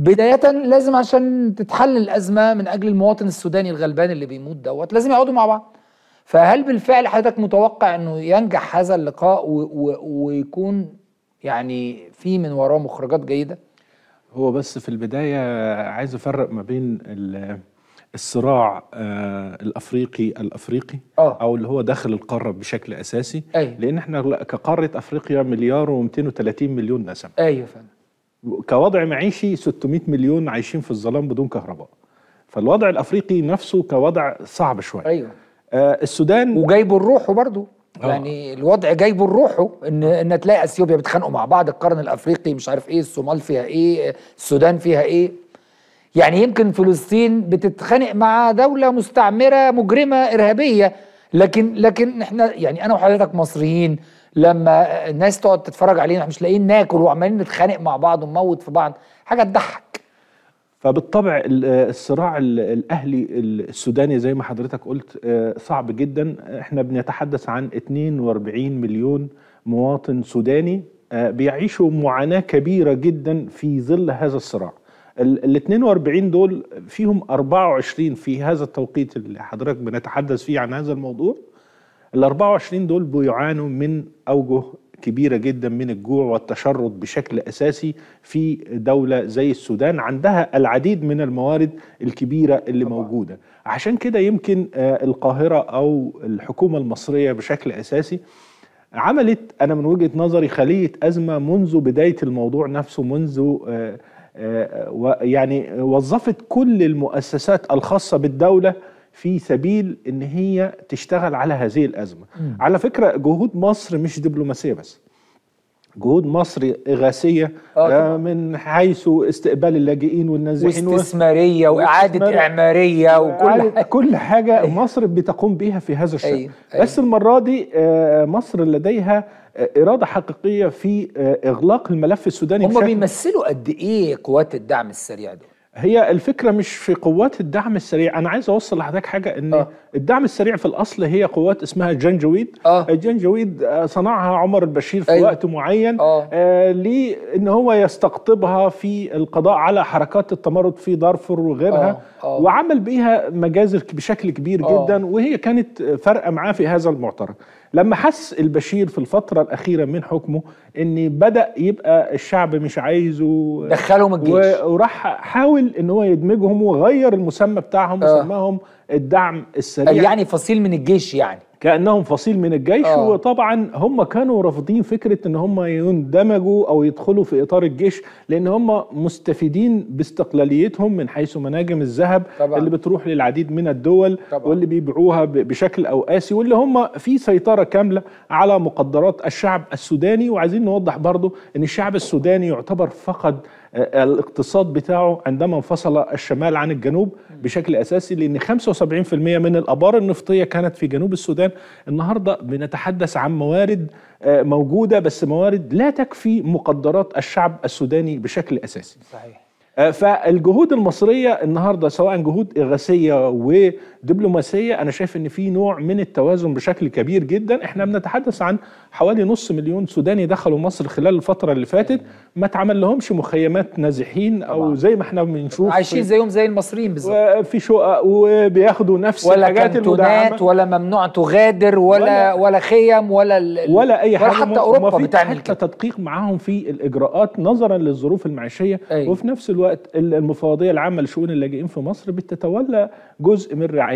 بداية لازم عشان تتحل الأزمة من أجل المواطن السوداني الغلبان اللي بيموت دوت لازم يقعدوا مع بعض فهل بالفعل حضرتك متوقع أنه ينجح هذا اللقاء ويكون يعني في من وراه مخرجات جيدة؟ هو بس في البداية عايز أفرق ما بين الصراع آه، الافريقي الافريقي أوه. او اللي هو داخل القاره بشكل اساسي أيوه. لان احنا كقاره افريقيا مليار و230 مليون نسمه ايوه فندم كوضع معيشي 600 مليون عايشين في الظلام بدون كهرباء فالوضع الافريقي نفسه كوضع صعب شويه ايوه آه السودان وجايبوا الروح برضه آه. يعني الوضع جايبه لروحه ان ان تلاقي اثيوبيا بيتخانقوا مع بعض القرن الافريقي مش عارف ايه الصومال فيها ايه السودان فيها ايه يعني يمكن فلسطين بتتخانق مع دوله مستعمره مجرمه ارهابيه لكن لكن احنا يعني انا وحضرتك مصريين لما الناس تقعد تتفرج علينا احنا مش لاقيين ناكل وعمالين نتخانق مع بعض ونموت في بعض حاجه تضحك فبالطبع الصراع الاهلي السوداني زي ما حضرتك قلت آه، صعب جدا احنا بنتحدث عن 42 مليون مواطن سوداني آه، بيعيشوا معاناه كبيره جدا في ظل هذا الصراع ال 42 دول فيهم 24 في هذا التوقيت اللي حضرتك بنتحدث فيه عن هذا الموضوع ال 24 دول بيعانوا من اوجه كبيره جدا من الجوع والتشرد بشكل اساسي في دوله زي السودان عندها العديد من الموارد الكبيره اللي طبعا. موجوده عشان كده يمكن آه، القاهره او الحكومه المصريه بشكل اساسي عملت انا من وجهه نظري خليه ازمه منذ بدايه الموضوع نفسه منذ آه، يعني وظفت كل المؤسسات الخاصة بالدولة في سبيل ان هي تشتغل على هذه الازمه م. على فكره جهود مصر مش دبلوماسيه بس جهود مصر إغاثية آه, آه، من حيث استقبال اللاجئين والنازحين واستثمارية وإعادة إعمارية وكل حاجة. كل حاجة أيه. مصر بتقوم بيها في هذا الشأن أيه. أيه. بس المرة دي آه، مصر لديها آه، إرادة حقيقية في إغلاق الملف السوداني هم بيمثلوا قد إيه قوات الدعم السريع دول؟ هي الفكره مش في قوات الدعم السريع انا عايز اوصل لحضرتك حاجه ان آه. الدعم السريع في الاصل هي قوات اسمها الجنجويد آه. الجنجويد آه، صنعها عمر البشير في أيوه. وقت معين آه. آه لان هو يستقطبها في القضاء على حركات التمرد في دارفور وغيرها آه. آه. وعمل بيها مجازر بشكل كبير آه. جدا وهي كانت فارقه معاه في هذا المعترك لما حس البشير في الفترة الأخيرة من حكمه إن بدأ يبقى الشعب مش عايزه دخلهم الجيش وراح حاول إن هو يدمجهم وغير المسمى بتاعهم آه. وسماهم الدعم السريع يعني فصيل من الجيش يعني كانهم فصيل من الجيش آه. وطبعا هم كانوا رافضين فكره ان هم يندمجوا او يدخلوا في اطار الجيش لان هم مستفيدين باستقلاليتهم من حيث مناجم الذهب اللي بتروح للعديد من الدول طبعا. واللي بيبيعوها بشكل او قاسي واللي هم في سيطره كامله على مقدرات الشعب السوداني وعايزين نوضح برضو ان الشعب السوداني يعتبر فقد الاقتصاد بتاعه عندما انفصل الشمال عن الجنوب بشكل اساسي لان 75% من الابار النفطيه كانت في جنوب السودان النهارده بنتحدث عن موارد آه، موجوده بس موارد لا تكفي مقدرات الشعب السوداني بشكل اساسي صحيح آه، فالجهود المصريه النهارده سواء جهود اغاثيه ودبلوماسيه انا شايف ان في نوع من التوازن بشكل كبير جدا احنا بنتحدث عن حوالي نص مليون سوداني دخلوا مصر خلال الفتره اللي فاتت ما اتعمل لهمش مخيمات نازحين او زي ما احنا بنشوف عايشين زيهم زي المصريين بالظبط في شقق وبياخدوا نفس ولا الحاجات كانتونات ولا ممنوع تغادر ولا ولا, ولا خيم ولا ال... ولا اي حاجه ولا حتى اوروبا بتعمل حتى تدقيق معاهم في الاجراءات نظرا للظروف المعيشيه أي. أيوة. وفي نفس الوقت الوقت المفوضيه العامه لشؤون اللاجئين في مصر بتتولى جزء من رعايته